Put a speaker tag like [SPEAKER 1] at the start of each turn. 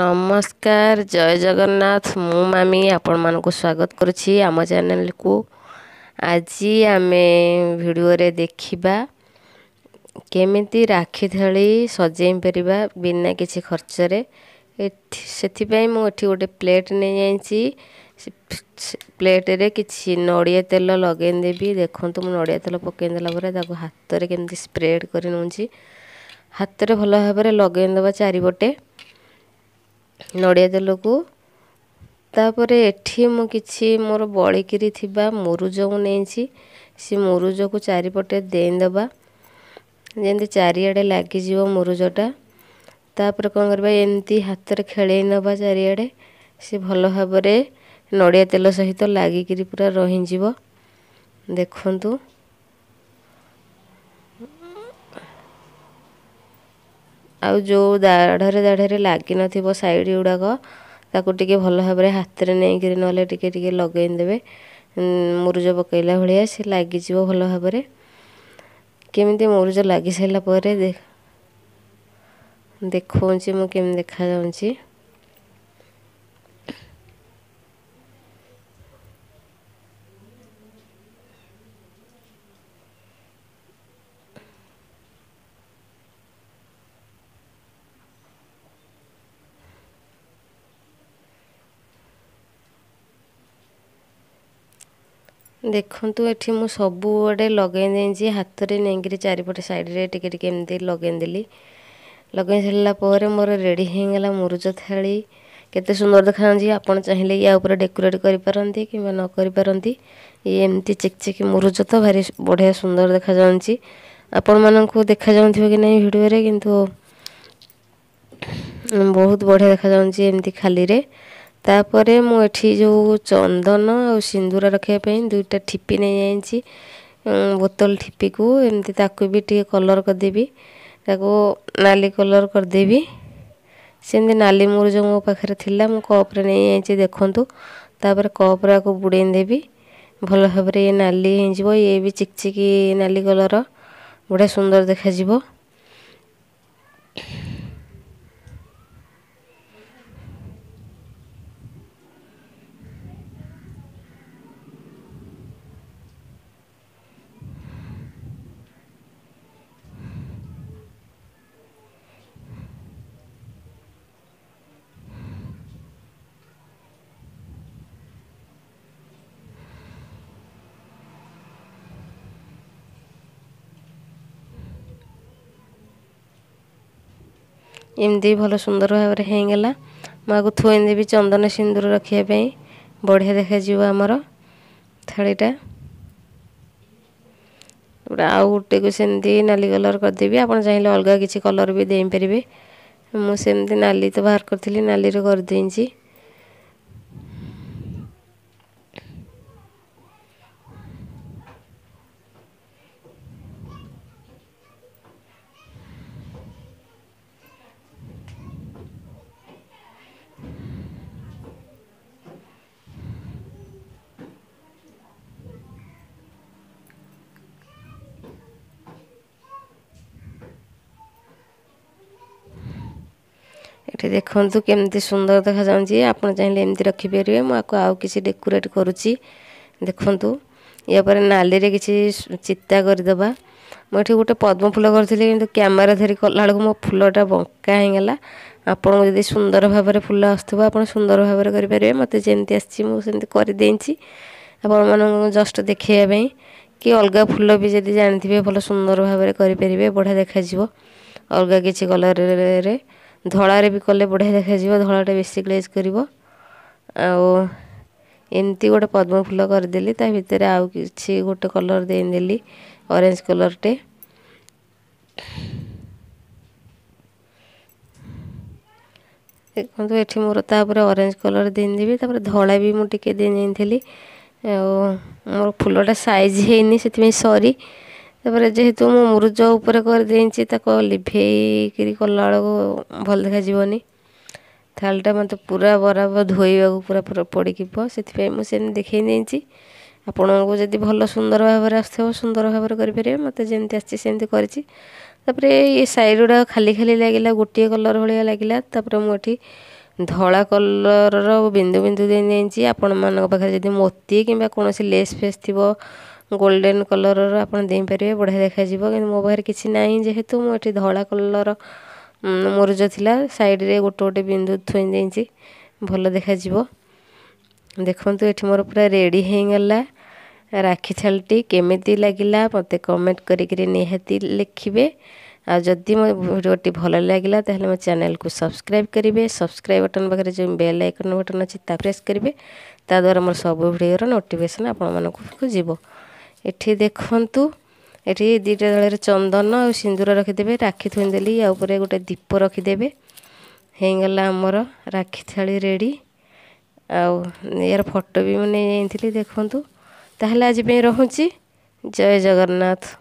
[SPEAKER 1] ନମସ୍କାର ଜୟ ଜଗନ୍ନାଥ ମୁଁ ମାମି ଆପଣମାନଙ୍କୁ ସ୍ୱାଗତ କରୁଛି ଆମ ଚ୍ୟାନେଲକୁ ଆଜି ଆମେ ଭିଡ଼ିଓରେ ଦେଖିବା କେମିତି ରାକ୍ଷୀ ଥାଳି ସଜେଇ ପାରିବା ବିନା କିଛି ଖର୍ଚ୍ଚରେ ଏଠି ସେଥିପାଇଁ ମୁଁ ଏଠି ଗୋଟେ ପ୍ଲେଟ୍ ନେଇଯାଇଛି ପ୍ଲେଟ୍ରେ କିଛି ନଡ଼ିଆ ତେଲ ଲଗେଇ ଦେବି ଦେଖନ୍ତୁ ମୁଁ ନଡ଼ିଆ ତେଲ ପକେଇ ଦେଲା ପରେ ତାକୁ ହାତରେ କେମିତି ସ୍ପ୍ରେଡ଼ କରି ନେଉଛି ହାତରେ ଭଲ ଭାବରେ ଲଗେଇ ଦେବା ଚାରିପଟେ ନଡ଼ିଆ ତେଲକୁ ତାପରେ ଏଠି ମୁଁ କିଛି ମୋର ବଳିକିରି ଥିବା ମୁଁ ନେଇଛି ସେ ମୁରୁଜକୁ ଚାରିପଟେ ଦେଇଦେବା ଯେମିତି ଚାରିଆଡ଼େ ଲାଗିଯିବ ମୁରୁଜଟା ତାପରେ କ'ଣ କରିବା ଏମିତି ହାତରେ ଖେଳେଇ ନେବା ଚାରିଆଡ଼େ ସେ ଭଲ ଭାବରେ ନଡ଼ିଆ ତେଲ ସହିତ ଲାଗିକିରି ପୁରା ରହିଯିବ ଦେଖନ୍ତୁ ଆଉ ଯେଉଁ ଦାଢ଼ରେ ଦାଢ଼ରେ ଲାଗିନଥିବ ସାଇଡ଼୍ ଗୁଡ଼ାକ ତାକୁ ଟିକେ ଭଲ ଭାବରେ ହାତରେ ନେଇକିରି ନହେଲେ ଟିକେ ଟିକେ ଲଗେଇଦେବେ ମୁରୁଜ ପକେଇଲା ଭଳିଆ ସେ ଲାଗିଯିବ ଭଲ ଭାବରେ କେମିତି ମୁରୁଜ ଲାଗିସାରିଲା ପରେ ଦେଖଉଛି ମୁଁ କେମିତି ଦେଖାଯାଉଛି ଦେଖନ୍ତୁ ଏଠି ମୁଁ ସବୁଆଡ଼େ ଲଗାଇ ଦେଇଛି ହାତରେ ନେଇକିରି ଚାରିପଟେ ସାଇଡ଼୍ରେ ଟିକେ ଟିକେ ଏମିତି ଲଗାଇ ଦେଲି ଲଗାଇ ସାରିଲା ପରେ ମୋର ରେଡ଼ି ହେଇଗଲା ମୁରୁଜ ଥାଳି କେତେ ସୁନ୍ଦର ଦେଖାଯାଉଛି ଆପଣ ଚାହିଁଲେ ୟା ଉପରେ ଡେକୋରେଟ୍ କରିପାରନ୍ତି କିମ୍ବା ନ କରିପାରନ୍ତି ଇଏ ଏମିତି ଚିକ୍ ଚିକ୍ ମୁରୁଜ ତ ଭାରି ବଢ଼ିଆ ସୁନ୍ଦର ଦେଖାଯାଉଛି ଆପଣମାନଙ୍କୁ ଦେଖାଯାଉଥିବ କି ନାହିଁ ଭିଡ଼ିଓରେ କିନ୍ତୁ ବହୁତ ବଢ଼ିଆ ଦେଖାଯାଉଛି ଏମିତି ଖାଲିରେ ତାପରେ ମୁଁ ଏଠି ଯେଉଁ ଚନ୍ଦନ ଆଉ ସିନ୍ଦୁର ରଖିବା ପାଇଁ ଦୁଇଟା ଠିପି ନେଇଯାଇଛି ବୋତଲ ଠିପିକୁ ଏମିତି ତାକୁ ବି ଟିକେ କଲର୍ କରିଦେବି ତାକୁ ନାଲି କଲର୍ କରିଦେବି ସେମିତି ନାଲି ମୋର ଯେଉଁ ମୋ ପାଖରେ ଥିଲା ମୁଁ କପ୍ରେ ନେଇଯାଇଛି ଦେଖନ୍ତୁ ତାପରେ କପ୍ରେ ଆକୁ ବୁଡ଼େଇ ଦେବି ଭଲ ଭାବରେ ଇଏ ନାଲି ହେଇଯିବ ଇଏ ବି ଚିକ୍ ଚିକ୍ ନାଲି କଲର୍ ବଢ଼ିଆ ସୁନ୍ଦର ଦେଖାଯିବ ଏମିତି ଭଲ ସୁନ୍ଦର ଭାବରେ ହେଇଗଲା ମୁଁ ଆକୁ ଥୋଇଦେବି ଚନ୍ଦନ ସିନ୍ଦୁର ରଖିବା ପାଇଁ ବଢ଼ିଆ ଦେଖାଯିବ ଆମର ଥାଳିଟା ଗୋଟେ ଆଉ ଗୋଟେକୁ ସେମିତି ନାଲି କଲର୍ କରିଦେବି ଆପଣ ଚାହିଁଲେ ଅଲଗା କିଛି କଲର୍ ବି ଦେଇପାରିବେ ମୁଁ ସେମିତି ନାଲି ତ ବାହାର କରିଥିଲି ନାଲିରେ କରିଦେଇଛି ଏଠି ଦେଖନ୍ତୁ କେମିତି ସୁନ୍ଦର ଦେଖାଯାଉଛି ଆପଣ ଚାହିଁଲେ ଏମିତି ରଖିପାରିବେ ମୁଁ ଆକୁ ଆଉ କିଛି ଡେକୋରେଟ୍ କରୁଛି ଦେଖନ୍ତୁ ୟା ପରେ ନାଲିରେ କିଛି ଚିତା କରିଦେବା ମୁଁ ଏଠି ଗୋଟେ ପଦ୍ମ ଫୁଲ କରିଥିଲି କିନ୍ତୁ କ୍ୟାମେରା ଧରି କଲାବେଳକୁ ମୋ ଫୁଲଟା ବଙ୍କା ହେଇଗଲା ଆପଣଙ୍କୁ ଯଦି ସୁନ୍ଦର ଭାବରେ ଫୁଲ ଆସୁଥିବ ଆପଣ ସୁନ୍ଦର ଭାବରେ କରିପାରିବେ ମୋତେ ଯେମିତି ଆସିଛି ମୁଁ ସେମିତି କରିଦେଇଛି ଆପଣମାନଙ୍କୁ ଜଷ୍ଟ ଦେଖାଇବା ପାଇଁ କି ଅଲଗା ଫୁଲ ବି ଯଦି ଜାଣିଥିବେ ଭଲ ସୁନ୍ଦର ଭାବରେ କରିପାରିବେ ବଢ଼ିଆ ଦେଖାଯିବ ଅଲଗା କିଛି କଲର୍ରେ ଧଳାରେ ବି କଲେ ବଢ଼ିଆ ଦେଖାଯିବ ଧଳାଟା ବେଶୀ ଗ୍ଲେଜ୍ କରିବ ଆଉ ଏମିତି ଗୋଟେ ପଦ୍ମ ଫୁଲ କରିଦେଲି ତା ଭିତରେ ଆଉ କିଛି ଗୋଟେ କଲର୍ ଦେଇଦେଲି ଅରେଞ୍ଜ କଲର୍ଟେ ଦେଖନ୍ତୁ ଏଠି ମୋର ତାପରେ ଅରେଞ୍ଜ କଲର୍ ଦେଇଦେବି ତାପରେ ଧଳା ବି ମୁଁ ଟିକେ ଦେଇଦେଇଥିଲି ଆଉ ମୋର ଫୁଲଟା ସାଇଜ୍ ହେଇନି ସେଥିପାଇଁ ସରି ତାପରେ ଯେହେତୁ ମୁଁ ମୁରୁଜ ଉପରେ କରିଦେଇଛି ତାକୁ ଲିଭେଇକିରି କଲା ବେଳକୁ ଭଲ ଦେଖାଯିବନି ଥାଳିଟା ମୋତେ ପୁରା ବରାବର ଧୋଇବାକୁ ପୁରା ପଡ଼ିଯିବ ସେଥିପାଇଁ ମୁଁ ସେମିତି ଦେଖେଇ ନେଇଛି ଆପଣଙ୍କୁ ଯଦି ଭଲ ସୁନ୍ଦର ଭାବରେ ଆସୁଥିବ ସୁନ୍ଦର ଭାବରେ କରିପାରିବେ ମୋତେ ଯେମିତି ଆସିଛି ସେମିତି କରିଛି ତାପରେ ଏ ସାଇଡ଼ଗୁଡ଼ାକ ଖାଲି ଖାଲି ଲାଗିଲା ଗୋଟିଏ କଲର୍ ଭଳିଆ ଲାଗିଲା ତାପରେ ମୁଁ ଏଠି ଧଳା କଲର୍ର ବିନ୍ଦୁ ବିନ୍ଦୁ ଦେଇ ନେଇଛି ଆପଣମାନଙ୍କ ପାଖରେ ଯଦି ମୋତି କିମ୍ବା କୌଣସି ଲେସ୍ ଫେସ୍ ଥିବ ଗୋଲ୍ଡେନ୍ କଲର୍ର ଆପଣ ଦେଇପାରିବେ ବଢ଼ିଆ ଦେଖାଯିବ କିନ୍ତୁ ମୋ ପାଖରେ କିଛି ନାହିଁ ଯେହେତୁ ମୁଁ ଏଠି ଧଳା କଲର୍ ମୁରୁଜ ଥିଲା ସାଇଡ଼୍ରେ ଗୋଟେ ଗୋଟେ ବିନ୍ଦୁ ଥୋଇ ଦେଇଛି ଭଲ ଦେଖାଯିବ ଦେଖନ୍ତୁ ଏଠି ମୋର ପୁରା ରେଡ଼ି ହେଇଗଲା ରାକ୍ଷୀ ଶାଢ଼ୀଟି କେମିତି ଲାଗିଲା ମୋତେ କମେଣ୍ଟ କରିକିରି ନିହାତି ଲେଖିବେ ଆଉ ଯଦି ମୋ ଭିଡ଼ିଓଟି ଭଲ ଲାଗିଲା ତାହେଲେ ମୋ ଚ୍ୟାନେଲକୁ ସବସ୍କ୍ରାଇବ୍ କରିବେ ସବସ୍କ୍ରାଇବ୍ ବଟନ୍ ପାଖରେ ଯେଉଁ ବେଲ୍ ଆଇକନ୍ ବଟନ୍ ଅଛି ତା ପ୍ରେସ୍ କରିବେ ତାଦ୍ଵାରା ମୋର ସବୁ ଭିଡ଼ିଓର ନୋଟିଫିକେସନ୍ ଆପଣମାନଙ୍କୁ ଯିବ ଏଠି ଦେଖନ୍ତୁ ଏଠି ଦୁଇଟା ଦଳରେ ଚନ୍ଦନ ଆଉ ସିନ୍ଦୁର ରଖିଦେବେ ରାକ୍ଷୀ ଥୋଇଦେଲି ଆଉ ଉପରେ ଗୋଟେ ଦୀପ ରଖିଦେବେ ହେଇଗଲା ଆମର ରାକ୍ଷୀ ଥାଳି ରେଡ଼ି ଆଉ ଏହାର ଫଟୋ ବି ମୁଁ ନେଇ ଯାଇଥିଲି ଦେଖନ୍ତୁ ତାହେଲେ ଆଜି ପାଇଁ ରହୁଛି ଜୟ ଜଗନ୍ନାଥ